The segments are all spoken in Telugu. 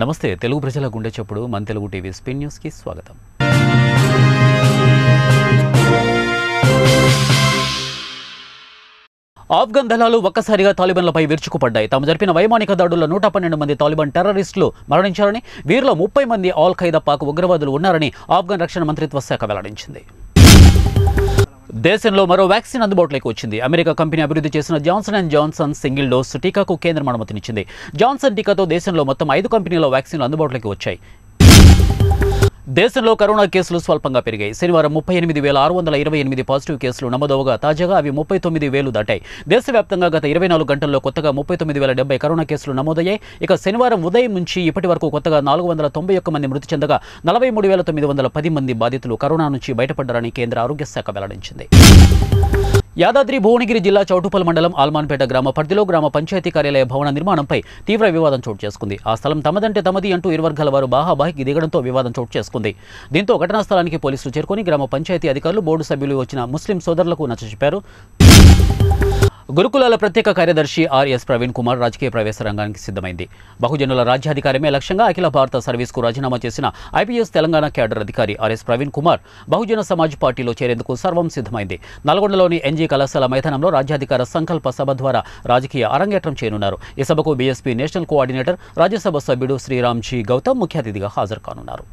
నమస్తే తెలుగు ప్రజల గుండె చప్పుడు మన తెలుగు టీవీ స్పిన్ కి స్వాగతం ఆఫ్ఘన్ దళాలు ఒక్కసారిగా తాలిబన్లపై విరుచుకుపడ్డాయి తాము జరిపిన వైమానిక దాడుల్లో నూట పన్నెండు మంది తాలిబాన్ టెర్రరిస్టులు మరణించారని వీరిలో ముప్పై మంది ఆల్ ఖైదా పాక్ ఉగ్రవాదులు ఉన్నారని ఆఫ్ఘన్ రక్షణ మంత్రిత్వ శాఖ వెల్లడించింది దేశంలో మరో వ్యాక్సిన్ అందుబాటులోకి వచ్చింది అమెరికా కంపెనీ అభివృద్ధి చేసిన Johnson and Johnson single dose టీకాకు కేంద్రం అనుమతినిచ్చింది జాన్సన్ టీకాతో దేశంలో మొత్తం ఐదు కంపెనీల వ్యాక్సిన్లు అందుబాటులోకి వచ్చాయి దేశంలో కరోనా కేసులు స్వల్పంగా పెరిగాయి శనివారం ముప్పై ఎనిమిది వేల ఆరు వందల ఇరవై ఎనిమిది పాజిటివ్ కేసులు నమోదవగా తాజాగా అవి ముప్పై తొమ్మిది వేలు దాటాయి దేశవ్యాప్తంగా గత ఇరవై నాలుగు గంటల్లో కొత్తగా ముప్పై తొమ్మిది వేల డెబ్బై కరోనా కేసులు నమోదయ్యాయి ఇక శనివారం ఉదయం నుంచి ఇప్పటి వరకు కొత్తగా నాలుగు వందల తొంభై ఒక్క మంది మృతి చెందగా నలభై మూడు వేల తొమ్మిది వందల పది మంది బాధితులు కరోనా నుంచి బయటపడ్డారని కేంద్ర ఆరోగ్య శాఖ వెల్లడించింది యాదాద్రి భువనగిరి జిల్లా చౌటుపల్ మండలం ఆల్మాన్పేట గ్రామ పరిధిలో గ్రామ పంచాయతీ కార్యాలయ భవన నిర్మాణంపై తీవ్ర వివాదం చోటు చేసుకుంది ఆ స్థలం తమదంటే తమది అంటూ ఇరువర్గాల వారు బాహాబాహికి దిగడంతో వివాదం చోటు చేసుకుంది దీంతో ఘటనా స్థలానికి పోలీసులు చేరుకొని గ్రామ పంచాయతీ అధికారులు బోర్డు సభ్యులు వచ్చిన ముస్లిం సోదరులకు నచ్చచెప్పారు గురుకులాల ప్రత్యేక కార్యదర్శి ఆర్ఎస్ ప్రవీణ్ కుమార్ రాజకీయ ప్రవేశ రంగానికి సిద్ధమైంది బహుజనుల రాజ్యాధికారమే లక్ష్యంగా అఖిల భారత సర్వీస్కు రాజీనామా చేసిన ఐపీఎస్ తెలంగాణ క్యాడర్ అధికారి ఆర్ఎస్ ప్రవీణ్ కుమార్ బహుజన సమాజ్ పార్టీలో చేరేందుకు సర్వం సిద్ధమైంది నల్గొండలోని ఎన్జీ కళాశాల మైదానంలో రాజ్యాధికార సంకల్ప సభ ద్వారా రాజకీయ అరంగేట్రం చేయనున్నారు ఈ సభకు బీఎస్పీ నేషనల్ కోఆర్డినేటర్ రాజ్యసభ సభ్యుడు శ్రీరామ్జీ గౌతమ్ ముఖ్య అతిథిగా హాజరు కానున్నారు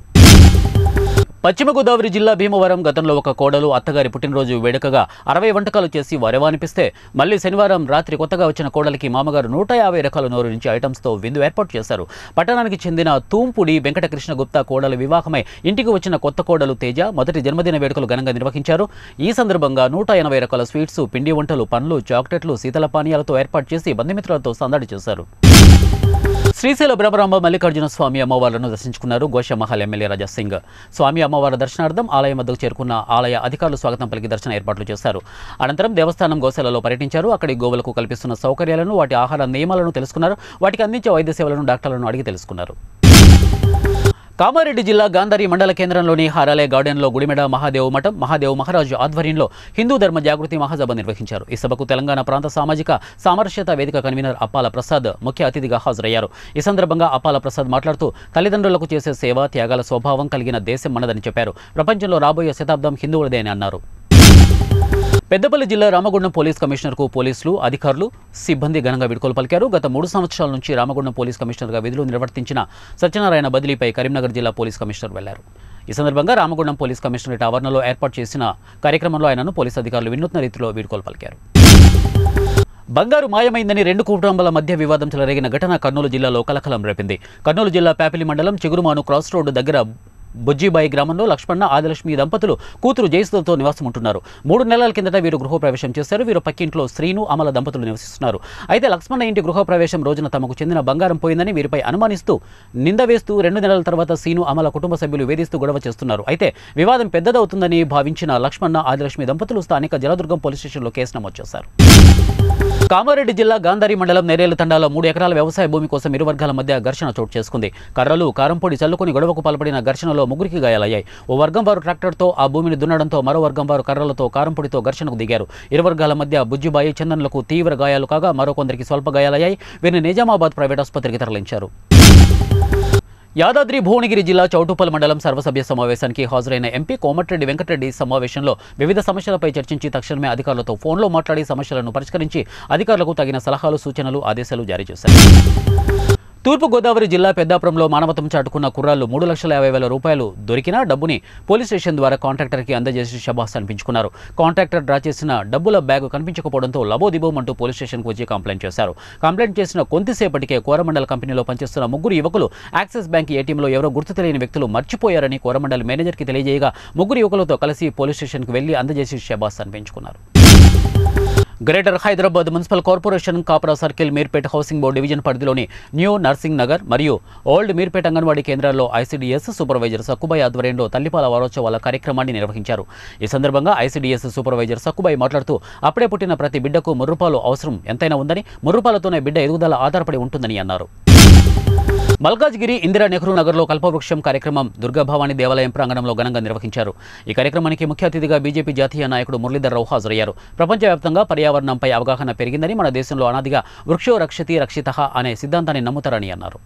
పశ్చిమ గోదావరి జిల్లా భీమవరం గతంలో ఒక కోడలు అత్తగారి పుట్టినరోజు వేడుకగా అరవై వంటకాలు చేసి వరవానిపిస్తే మళ్లీ శనివారం రాత్రి కొత్తగా వచ్చిన కోడలికి మామగారు నూట యాభై రకాల నోరు నుంచి ఐటమ్స్తో విందు ఏర్పాటు చేశారు పట్టణానికి చెందిన తూంపుడి వెంకటకృష్ణ గుప్తా కోడలు వివాహమై ఇంటికి వచ్చిన కొత్త కోడలు తేజ మొదటి జన్మదిన వేడుకలు ఘనంగా నిర్వహించారు ఈ సందర్భంగా నూట ఎనభై రకాల స్వీట్స్ పిండి వంటలు పండ్లు చాక్లెట్లు శీతల పానీయాలతో ఏర్పాటు చేసి బంధుమిత్రులతో సందడి చేశారు శ్రీశైల బ్రహ్మరాంబ మల్లికార్జున స్వామి అమ్మవార్లను దర్శించుకున్నారు మహల్ ఎమ్మెల్యే రాజాసింగ్ సింగ్ స్వామి అమ్మవారి దర్శనార్థం ఆలయం వద్దకు చేరుకున్న ఆలయ అధికారులు స్వాగతం పలికి దర్శన ఏర్పాట్లు చేశారు అనంతరం దేవస్థానం గోశాలలో పర్యటించారు అక్కడి గోవులకు కల్పిస్తున్న సౌకర్యాలను వాటి ఆహార నియమాలను తెలుసుకున్నారు వాటికి అందించే వైద్య సేవలను డాక్టర్లను అడిగి తెలుసుకున్నారు కామారెడ్డి జిల్లా గాంధారి మండల కేంద్రంలోని హారాలే గార్డెన్లో గుడిమెడ మహాదేవ్ మఠం మహాదేవ్ మహారాజు ఆధ్వర్యంలో హిందూ ధర్మ జాగృతి మహాసభ నిర్వహించారు ఈ సభకు తెలంగాణ ప్రాంత సామాజిక సామరస్యత వేదిక కన్వీనర్ అప్పాల ప్రసాద్ ముఖ్య అతిథిగా హాజరయ్యారు ఈ సందర్భంగా అప్పాల ప్రసాద్ మాట్లాడుతూ తల్లిదండ్రులకు చేసే సేవ త్యాగాల స్వభావం కలిగిన దేశం మనదని చెప్పారు ప్రపంచంలో రాబోయే శతాబ్దం హిందువులదే అన్నారు పెద్దపల్లి జిల్లా రామగుండం పోలీస్ కమిషనర్కు పోలీసులు అధికారులు సిబ్బంది ఘనంగా విడుకోలు పలికారు గత మూడు సంవత్సరాల నుంచి రామగుండం పోలీస్ కమిషనర్గా విధులు నిర్వర్తించిన సత్యనారాయణ బదిలీపై కరీంనగర్ జిల్లా పోలీస్ కమిషనర్ వెళ్లారు ఈ సందర్భంగా రామగుండం పోలీస్ కమిషనరేట్ ఆవరణలో ఏర్పాటు చేసిన కార్యక్రమంలో ఆయనను పోలీస్ అధికారులు వినూత్న రీతిలో వీడ్కోలు పలికారు బంగారు మాయమైందని రెండు కుటుంబాల మధ్య వివాదం చెలరేగిన ఘటన కర్నూలు జిల్లాలో కలకలం రేపింది కర్నూలు జిల్లా పేపిలి మండలం చిగురుమాను క్రాస్ రోడ్డు దగ్గర బుజ్జిబాయి గ్రామంలో లక్ష్మణ ఆదిలక్ష్మి దంపతులు కూతురు జయసుధతో నివాసం ఉంటున్నారు మూడు నెలల కిందట వీరు గృహప్రవేశం చేశారు వీరు పక్కింట్లో శ్రీను అమల దంపతులు నివసిస్తున్నారు అయితే లక్ష్మణ ఇంటి గృహప్రవేశం రోజున తమకు చెందిన బంగారం పోయిందని వీరిపై అనుమానిస్తూ నింద వేస్తూ రెండు నెలల తర్వాత శ్రీను అమల కుటుంబ సభ్యులు వేధిస్తూ గొడవ చేస్తున్నారు అయితే వివాదం పెద్దదవుతుందని భావించిన లక్ష్మణ ఆదిలక్ష్మి దంపతులు స్థానిక జలదుర్గం పోలీస్ స్టేషన్లో కేసు నమోదు చేశారు కామారెడ్డి జిల్లా గాంధారి మండలం నేరేలు తండాలో మూడు ఎకరాల వ్యవసాయ భూమి కోసం ఇరు వర్గాల మధ్య ఘర్షణ చోటు చేసుకుంది కర్రలు కారంపొడి చల్లుకొని గొడవకు పాల్పడిన ఘర్షణలో ముగ్గురికి గాయాలయ్యాయి ఓ వర్గం వారు ట్రాక్టర్తో ఆ భూమిని దున్నడంతో మరో వర్గం వారు కర్రలతో కారంపొడితో ఘర్షణకు దిగారు ఇరు వర్గాల మధ్య బుజ్జిబాయి చందనులకు తీవ్ర గాయాలు కాగా మరో కొందరికి స్వల్ప గాయాలయ్యాయి వీరిని నిజామాబాద్ ప్రైవేట్ ఆసుపత్రికి తరలించారు యాదాద్రి భువనగిరి జిల్లా చౌటుపల్ మండలం సర్వసభ్య సమావేశానికి హాజరైన ఎంపీ కోమటిరెడ్డి వెంకటరెడ్డి సమావేశంలో వివిధ సమస్యలపై చర్చించి తక్షణమే అధికారులతో ఫోన్లో మాట్లాడి సమస్యలను పరిష్కరించి అధికారులకు తగిన సలహాలు సూచనలు ఆదేశాలు జారీ చేశారు తూర్పుగోదావరి జిల్లా పెద్దాపురంలో మానవతం చాటుకున్న కుర్రాళ్ళు మూడు లక్షల యాభై వేల రూపాయలు దొరికినా డబ్బుని పోలీస్ స్టేషన్ ద్వారా కాంట్రాక్టర్కి అందజేసి శభాస్ అనిపించుకున్నారు కాంట్రాక్టర్ డ్రా చేసిన డబ్బుల బ్యాగ్ కనిపించకపోవడంతో లబోదిబోమంటూ పోలీస్ స్టేషన్కు వచ్చి కంప్లైంట్ చేశారు కంప్లైంట్ చేసిన కొంతసేపటికే కోరమండల కంపెనీలో పనిచేస్తున్న ముగ్గురు యువకులు యాక్సిస్ బ్యాంక్ ఏటీఎంలో ఎవరో గుర్తు తెలియని వ్యక్తులు మర్చిపోయారని కోరమండల్ మేనేజర్కి తెలియజేయగా ముగ్గురు యువకులతో కలిసి పోలీస్ స్టేషన్కు వెళ్లి అందజేసి శభాస్ అనిపించుకున్నారు greater Hyderabad municipal corporation Kapra circle Meerpet housing board division పరిధిలోని న్యూ నర్సింగ్ నగర్ మరియు ఓల్డ్ మీర్పేట్ అంగన్వాడీ కేంద్రాల్లో ఐసీడీఎస్ సూపర్వైజర్ సక్కుబాయ్ ఆధ్వర్యంలో తల్లిపాల వారోత్సవాల కార్యక్రమాన్ని నిర్వహించారు ఈ సందర్భంగా ఐసీడీఎస్ సూపర్వైజర్ సక్కుబాయ్ మాట్లాడుతూ అప్పుడే పుట్టిన ప్రతి బిడ్డకు మురుపాలు అవసరం ఎంతైనా ఉందని మురుపాలతోనే బిడ్డ ఎదుగుదల ఆధారపడి ఉంటుందని అన్నారు మల్కాజ్గిరి ఇందిరా నెహ్రూ నగర్లో కల్పవృక్షం కార్యక్రమం దుర్గాభవాని దేవాలయం ప్రాంగణంలో ఘనంగా నిర్వహించారు ఈ కార్యక్రమానికి ముఖ్య అతిథిగా బీజేపీ జాతీయ నాయకుడు మురళీధర్ రావు హాజరయ్యారు ప్రపంచవ్యాప్తంగా పర్యావరణంపై అవగాహన పెరిగిందని మన దేశంలో అనాదిగా వృక్షో రక్షతి రక్షిత అనే సిద్ధాంతాన్ని నమ్ముతారని అన్నారు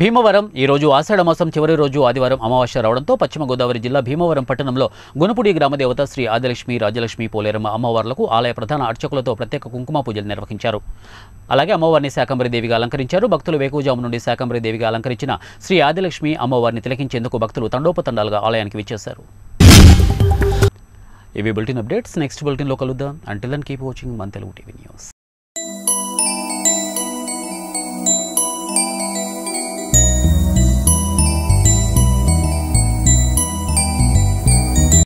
భీమవరం ఈరోజు ఆషాఢ మాసం చివరి రోజు ఆదివారం అమావాస్య రావడంతో పశ్చిమ గోదావరి జిల్లా భీమవరం పట్టణంలో గునుపుడి గ్రామదేవత శ్రీ ఆదిలక్ష్మి రాజలక్ష్మి పోలేరమ్మ అమ్మవార్లకు ఆలయ ప్రధాన అర్చకులతో ప్రత్యేక కుంకుమ పూజలు నిర్వహించారు అలాగే అమ్మవారిని దేవిగా అలంకరించారు భక్తులు వేకుజాము నుండి దేవిగా అలంకరించిన శ్రీ ఆదిలక్ష్మి అమ్మవారిని తిలకించేందుకు భక్తులు తండోపతండాలుగా ఆలయానికి విచ్చేశారు ఇవి బులెటిన్ అప్డేట్స్ నెక్స్ట్ బులెటిన్లో కలుద్దాం అంటిల్ అండ్ కీప్ వాచింగ్ మన తెలుగు టీవీ న్యూస్